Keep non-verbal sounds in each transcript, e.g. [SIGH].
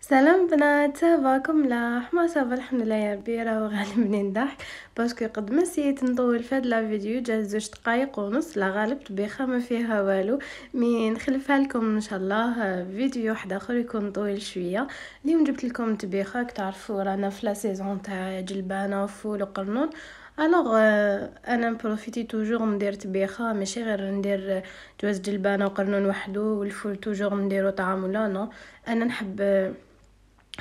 سلام بنات صافاكم لا حما صافا الحمد لله يا ربي راهو غالب [LAUGHS] منين ضحك باسكو قد ما سيت نطول فهاد لا فيديو جات زوج دقائق ونص لا غالب طبيخه ما فيها والو مي نخلفها لكم ان شاء الله فيديو واحد اخر يكون طويل شويه اليوم جبت لكم طبيخه كتعرفوا رانا في لا سيزون تاع جلبانه وفول وقرنون الوغ آه، انا بروفيتي توجور ندير طبيخه ماشي غير ندير آه، جواز جلبانه وقرنون وحدو والفول توجور نديرو طعام ولا نو انا نحب آه،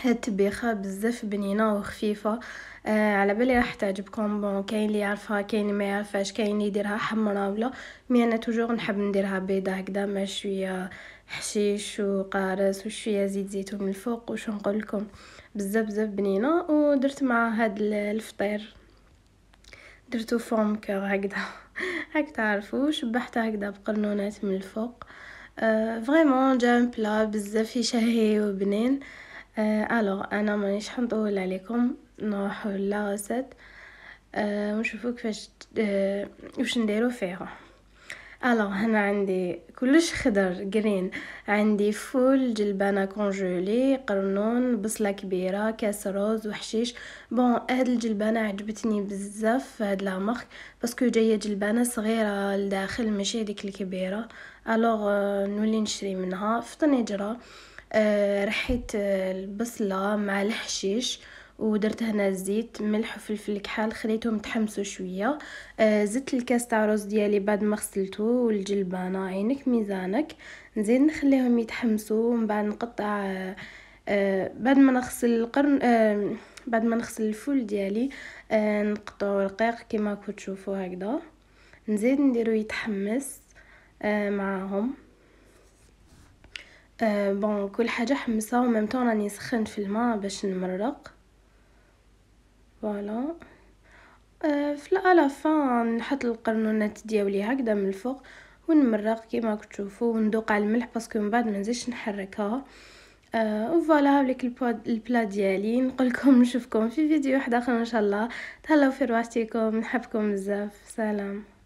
هاد الطبيخه بزاف بنينه وخفيفه آه على بالي راح تعجبكم بون كاين اللي يعرفها كاين اللي ما يعرفهاش كاين اللي يديرها حمراء ولا مي انا توجور نحب نديرها بيضه هكذا مع شويه حشيش وقارص وشويه زيت زيتون من الفوق وش نقول لكم بزاف بزاف بنينه ودرت مع هاد الفطير درتو فوم كور هكذا [LAUGHS] هاك تعرفوا شبحته هكذا بقرنونات من الفوق آه فريمون جا بلا بزاف يشهي وبنين آه انا مانيش حنطول عليكم نروحو لا آه ونشوفو كيفاش آه واش نديرو فيها الوغ هنا عندي كلش خضر جرين عندي فول جلبانه كونجولي قرنون بصله كبيره كاس روز وحشيش بون هاد الجلبانه عجبتني بزاف في هاد لا مارك باسكو جايه جلبانه صغيره لداخل ماشي هذيك الكبيره الوغ آه، نولي نشري منها في طنجره آه، رحيت آه، البصلة مع الحشيش ودرت هنا الزيت ملح وفلفل كحال خليتهم يتحمسوا شويه آه، زدت الكاس تاع رز ديالي بعد ما غسلته والجلبانه عينك ميزانك نزيد نخليهم يتحمسوا ومن بعد نقطع بعد ما نغسل القرن بعد ما نغسل الفول ديالي نقطع نقطعو رقيق كما كنتو تشوفوا هكذا نزيد نديرو يتحمس آه معاهم بون آه، كل حاجه و وميم طون راني سخنت في الماء باش نمرق فوالا أه في الالافان نحط القرنونات ديالي هكذا من الفوق ونمرق كيما كتشوفوا وندوق على الملح باسكو من بعد ما نزيدش نحركها آه، و فوالا هاوليك البلا ديالي نقول لكم نشوفكم في فيديو واحد اخر ان شاء الله تهلاو في رواحتكم نحبكم بزاف سلام